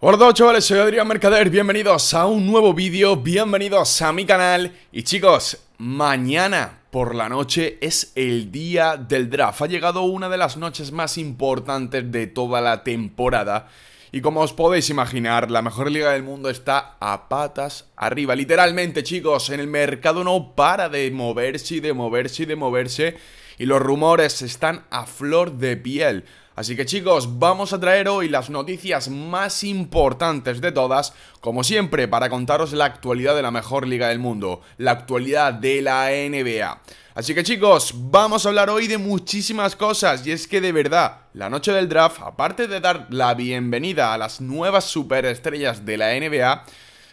Hola chavales, soy Adrián Mercader, bienvenidos a un nuevo vídeo, bienvenidos a mi canal y chicos, mañana por la noche es el día del draft, ha llegado una de las noches más importantes de toda la temporada y como os podéis imaginar, la mejor liga del mundo está a patas arriba, literalmente chicos, en el mercado no para de moverse y de moverse y de moverse y los rumores están a flor de piel. Así que chicos, vamos a traer hoy las noticias más importantes de todas, como siempre, para contaros la actualidad de la mejor liga del mundo, la actualidad de la NBA. Así que chicos, vamos a hablar hoy de muchísimas cosas y es que de verdad, la noche del draft, aparte de dar la bienvenida a las nuevas superestrellas de la NBA,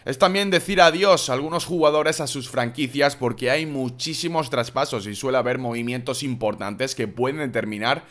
es también decir adiós a algunos jugadores a sus franquicias porque hay muchísimos traspasos y suele haber movimientos importantes que pueden determinar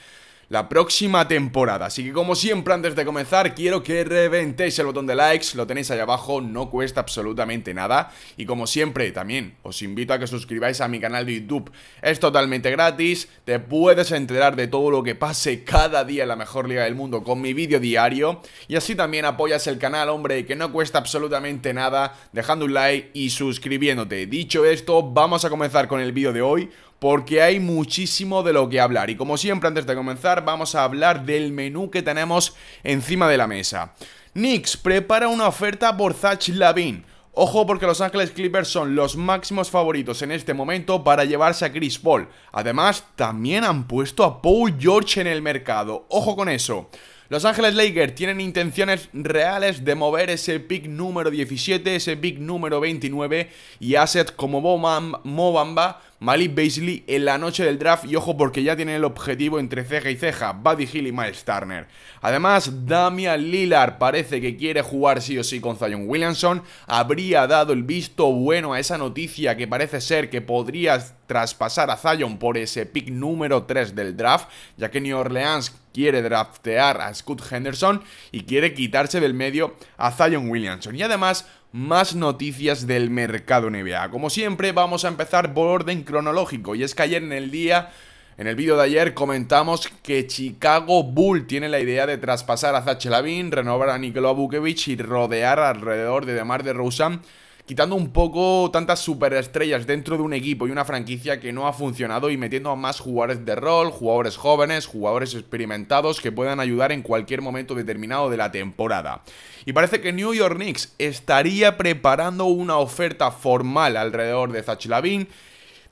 la próxima temporada. Así que como siempre, antes de comenzar, quiero que reventéis el botón de likes, lo tenéis ahí abajo, no cuesta absolutamente nada. Y como siempre, también os invito a que suscribáis a mi canal de YouTube. Es totalmente gratis, te puedes enterar de todo lo que pase cada día en la mejor liga del mundo con mi vídeo diario. Y así también apoyas el canal, hombre, que no cuesta absolutamente nada, dejando un like y suscribiéndote. Dicho esto, vamos a comenzar con el vídeo de hoy porque hay muchísimo de lo que hablar. Y como siempre, antes de comenzar, vamos a hablar del menú que tenemos encima de la mesa. Knicks prepara una oferta por Zach Lavin. Ojo porque Los Ángeles Clippers son los máximos favoritos en este momento para llevarse a Chris Paul. Además, también han puesto a Paul George en el mercado. Ojo con eso. Los Ángeles Lakers tienen intenciones reales de mover ese pick número 17, ese pick número 29 y assets como Mobamba Malik Beasley en la noche del draft y ojo porque ya tiene el objetivo entre ceja y ceja, Buddy Hill y Miles Turner. Además, Damian Lillard parece que quiere jugar sí o sí con Zion Williamson, habría dado el visto bueno a esa noticia que parece ser que podría traspasar a Zion por ese pick número 3 del draft, ya que New Orleans quiere draftear a Scott Henderson y quiere quitarse del medio a Zion Williamson. Y además, más noticias del mercado NBA. Como siempre, vamos a empezar por orden cronológico. Y es que ayer en el día en el vídeo de ayer comentamos que Chicago Bull tiene la idea de traspasar a Zach Lavin, renovar a Nikola Bukevich y rodear alrededor de Demar DeRozan quitando un poco tantas superestrellas dentro de un equipo y una franquicia que no ha funcionado y metiendo a más jugadores de rol, jugadores jóvenes, jugadores experimentados que puedan ayudar en cualquier momento determinado de la temporada. Y parece que New York Knicks estaría preparando una oferta formal alrededor de Zach Lavin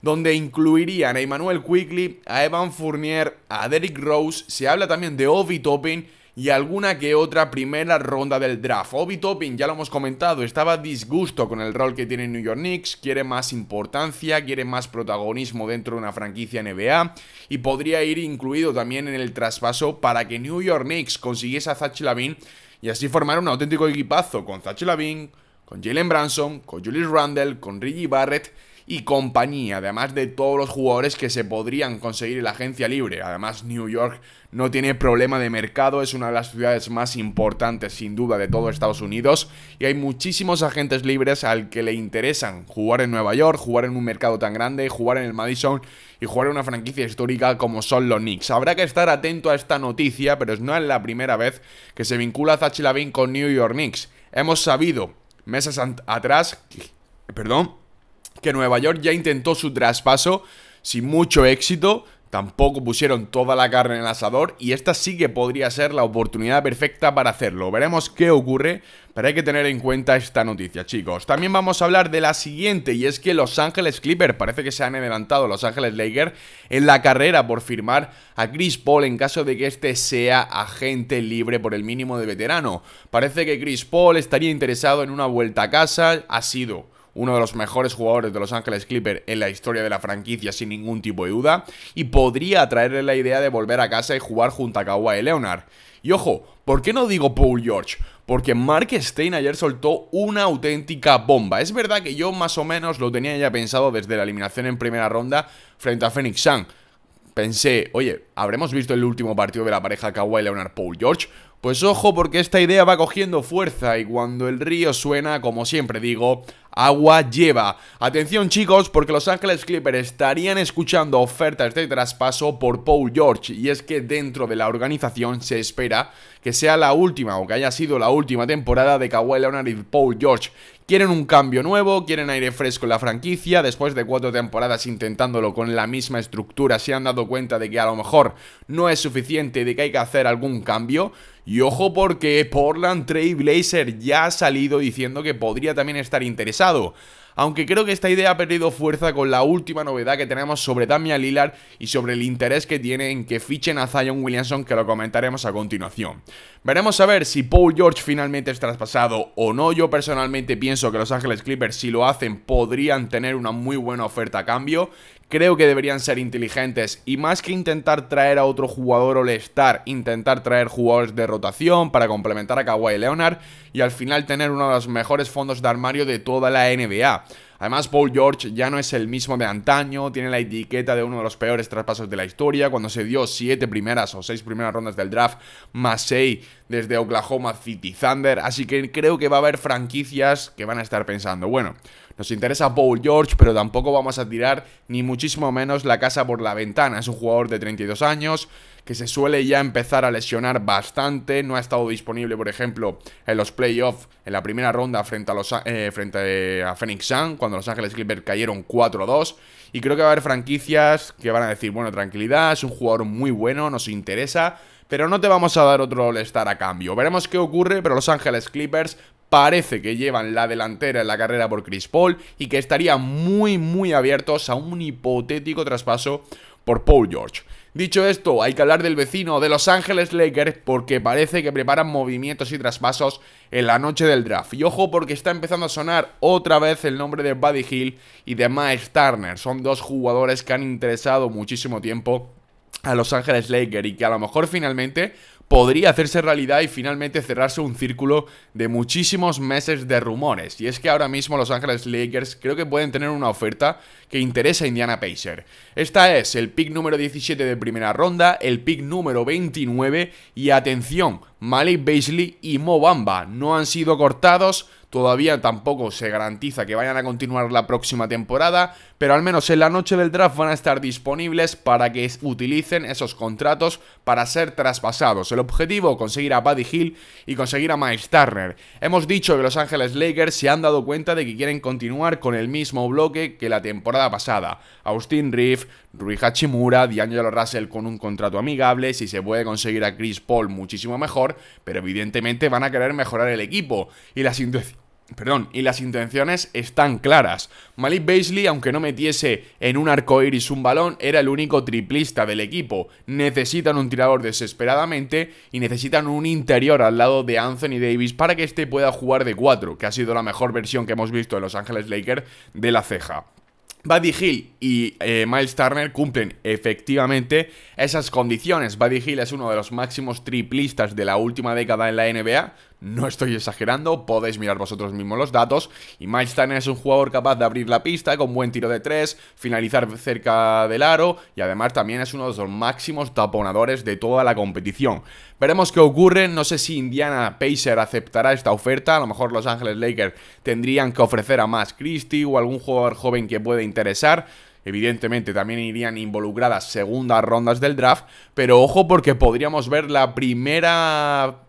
donde incluirían a Emmanuel Quigley, a Evan Fournier, a Derrick Rose, se habla también de Ovi Topping y alguna que otra primera ronda del draft. Obi topping ya lo hemos comentado, estaba disgusto con el rol que tiene New York Knicks, quiere más importancia, quiere más protagonismo dentro de una franquicia NBA y podría ir incluido también en el traspaso para que New York Knicks consiguiese a Zach Lavin y así formar un auténtico equipazo con Zach Lavin, con Jalen Branson, con Julius Randle, con Reggie Barrett y compañía, además de todos los jugadores que se podrían conseguir en la agencia libre. Además, New York no tiene problema de mercado, es una de las ciudades más importantes sin duda de todo Estados Unidos y hay muchísimos agentes libres al que le interesan jugar en Nueva York, jugar en un mercado tan grande, jugar en el Madison y jugar en una franquicia histórica como son los Knicks. Habrá que estar atento a esta noticia, pero no es la primera vez que se vincula Zach Lavin con New York Knicks. Hemos sabido meses atrás, perdón, que Nueva York ya intentó su traspaso sin mucho éxito, tampoco pusieron toda la carne en el asador y esta sí que podría ser la oportunidad perfecta para hacerlo. Veremos qué ocurre, pero hay que tener en cuenta esta noticia, chicos. También vamos a hablar de la siguiente y es que Los Ángeles Clippers parece que se han adelantado Los Ángeles Lakers en la carrera por firmar a Chris Paul en caso de que este sea agente libre por el mínimo de veterano. Parece que Chris Paul estaría interesado en una vuelta a casa, ha sido uno de los mejores jugadores de Los Ángeles Clippers en la historia de la franquicia sin ningún tipo de duda, y podría atraerle la idea de volver a casa y jugar junto a Kawhi Leonard. Y ojo, ¿por qué no digo Paul George? Porque Mark Stein ayer soltó una auténtica bomba. Es verdad que yo más o menos lo tenía ya pensado desde la eliminación en primera ronda frente a Phoenix Sun. Pensé, oye, ¿habremos visto el último partido de la pareja Kawhi Leonard-Paul George? Pues ojo porque esta idea va cogiendo fuerza y cuando el río suena, como siempre digo, agua lleva. Atención chicos, porque Los Ángeles Clippers estarían escuchando ofertas de traspaso por Paul George y es que dentro de la organización se espera que sea la última o que haya sido la última temporada de Kawhi Leonard y Paul George. Quieren un cambio nuevo, quieren aire fresco en la franquicia. Después de cuatro temporadas intentándolo con la misma estructura, se han dado cuenta de que a lo mejor no es suficiente y de que hay que hacer algún cambio. Y ojo porque Portland Trail Blazer ya ha salido diciendo que podría también estar interesado aunque creo que esta idea ha perdido fuerza con la última novedad que tenemos sobre Damian Lillard y sobre el interés que tiene en que fichen a Zion Williamson, que lo comentaremos a continuación. Veremos a ver si Paul George finalmente es traspasado o no. Yo personalmente pienso que los Ángeles Clippers, si lo hacen, podrían tener una muy buena oferta a cambio creo que deberían ser inteligentes y más que intentar traer a otro jugador all-star, intentar traer jugadores de rotación para complementar a Kawhi Leonard y al final tener uno de los mejores fondos de armario de toda la NBA. Además, Paul George ya no es el mismo de antaño, tiene la etiqueta de uno de los peores traspasos de la historia, cuando se dio siete primeras o seis primeras rondas del draft, más 6 desde Oklahoma City Thunder, así que creo que va a haber franquicias que van a estar pensando, bueno, nos interesa Paul George, pero tampoco vamos a tirar ni muchísimo menos la casa por la ventana. Es un jugador de 32 años que se suele ya empezar a lesionar bastante. No ha estado disponible, por ejemplo, en los playoffs, en la primera ronda frente a, los, eh, frente a Phoenix Sun, cuando los Ángeles Clippers cayeron 4-2. Y creo que va a haber franquicias que van a decir, bueno, tranquilidad, es un jugador muy bueno, nos interesa, pero no te vamos a dar otro All-Star a cambio. Veremos qué ocurre, pero Los Ángeles Clippers parece que llevan la delantera en la carrera por Chris Paul y que estarían muy muy abiertos a un hipotético traspaso por Paul George. Dicho esto, hay que hablar del vecino de Los Ángeles Lakers porque parece que preparan movimientos y traspasos en la noche del draft. Y ojo porque está empezando a sonar otra vez el nombre de Buddy Hill y de Mike Turner. Son dos jugadores que han interesado muchísimo tiempo a Los Ángeles Lakers y que a lo mejor finalmente podría hacerse realidad y finalmente cerrarse un círculo de muchísimos meses de rumores. Y es que ahora mismo Los Ángeles Lakers creo que pueden tener una oferta que interesa a Indiana Pacer. Esta es el pick número 17 de primera ronda, el pick número 29 y atención, Malik Beasley y Mobamba no han sido cortados Todavía tampoco se garantiza que vayan a continuar la próxima temporada, pero al menos en la noche del draft van a estar disponibles para que utilicen esos contratos para ser traspasados. El objetivo, conseguir a Paddy Hill y conseguir a Miles Turner. Hemos dicho que Los Ángeles Lakers se han dado cuenta de que quieren continuar con el mismo bloque que la temporada pasada. Austin Riff, Rui Hachimura, D'Angelo Russell con un contrato amigable, si se puede conseguir a Chris Paul muchísimo mejor, pero evidentemente van a querer mejorar el equipo y las, Perdón, y las intenciones están claras. Malik Beasley, aunque no metiese en un arco iris un balón, era el único triplista del equipo. Necesitan un tirador desesperadamente y necesitan un interior al lado de Anthony Davis para que este pueda jugar de 4, que ha sido la mejor versión que hemos visto de Los Ángeles Lakers de la ceja. Buddy Hill y eh, Miles Turner cumplen efectivamente esas condiciones. Buddy Hill es uno de los máximos triplistas de la última década en la NBA, no estoy exagerando, podéis mirar vosotros mismos los datos. Y Miles es un jugador capaz de abrir la pista con buen tiro de tres, finalizar cerca del aro y además también es uno de los máximos taponadores de toda la competición. Veremos qué ocurre, no sé si Indiana Pacer aceptará esta oferta, a lo mejor Los Ángeles Lakers tendrían que ofrecer a más Christie o algún jugador joven que pueda interesar. Evidentemente también irían involucradas segundas rondas del draft, pero ojo porque podríamos ver la primera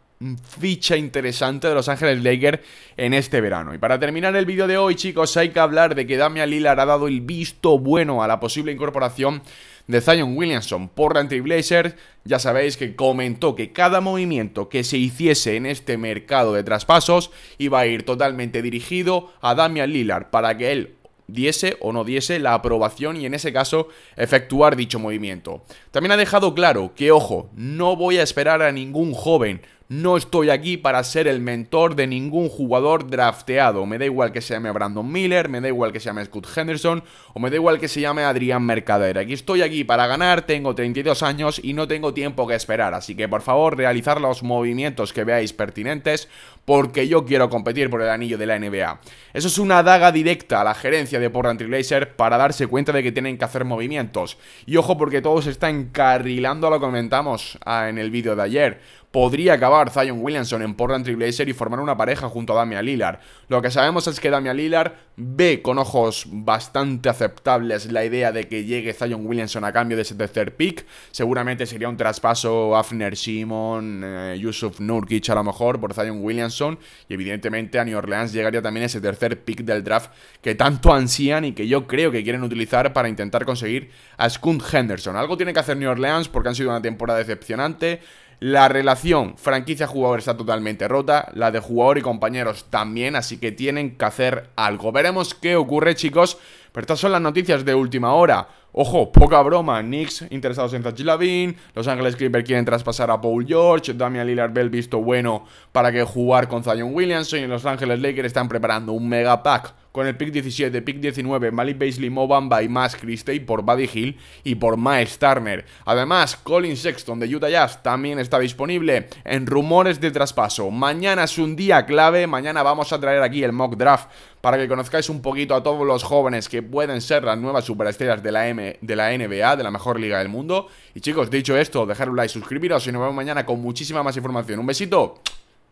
ficha interesante de Los Ángeles Lakers en este verano. Y para terminar el vídeo de hoy, chicos, hay que hablar de que Damian Lillard ha dado el visto bueno a la posible incorporación de Zion Williamson por Anti Blazers. Ya sabéis que comentó que cada movimiento que se hiciese en este mercado de traspasos iba a ir totalmente dirigido a Damian Lillard para que él diese o no diese la aprobación y en ese caso efectuar dicho movimiento. También ha dejado claro que, ojo, no voy a esperar a ningún joven no estoy aquí para ser el mentor de ningún jugador drafteado. Me da igual que se llame Brandon Miller, me da igual que se llame Scott Henderson o me da igual que se llame Adrián Mercader. Aquí estoy aquí para ganar, tengo 32 años y no tengo tiempo que esperar. Así que por favor, realizar los movimientos que veáis pertinentes porque yo quiero competir por el anillo de la NBA. Eso es una daga directa a la gerencia de Portland Trailblazer para darse cuenta de que tienen que hacer movimientos. Y ojo porque todo se está encarrilando lo comentamos ah, en el vídeo de ayer podría acabar Zion Williamson en Portland Trailblazer y formar una pareja junto a Damian Lillard. Lo que sabemos es que Damian Lillard ve con ojos bastante aceptables la idea de que llegue Zion Williamson a cambio de ese tercer pick. Seguramente sería un traspaso Afner Simon, eh, Yusuf Nurkic a lo mejor por Zion Williamson y evidentemente a New Orleans llegaría también ese tercer pick del draft que tanto ansían y que yo creo que quieren utilizar para intentar conseguir a Skunt Henderson. Algo tiene que hacer New Orleans porque han sido una temporada decepcionante. La relación franquicia-jugador está totalmente rota, la de jugador y compañeros también, así que tienen que hacer algo. Veremos qué ocurre, chicos. Pero estas son las noticias de última hora. Ojo, poca broma, Knicks interesados en Zach Lavin, Los Angeles Clipper quieren traspasar a Paul George, Damian Lillard Bell visto bueno para que jugar con Zion Williamson y Los Angeles Lakers están preparando un mega pack con el pick 17, pick 19, Malik Beasley, Mo by Mas Christie por Buddy Hill y por Miles Turner. Además, Colin Sexton de Utah Jazz también está disponible en rumores de traspaso. Mañana es un día clave, mañana vamos a traer aquí el mock draft para que conozcáis un poquito a todos los jóvenes que pueden ser las nuevas superestrellas de la, de la NBA, de la mejor liga del mundo. Y chicos, dicho esto, dejar un like, suscribiros y nos vemos mañana con muchísima más información. Un besito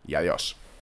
y adiós.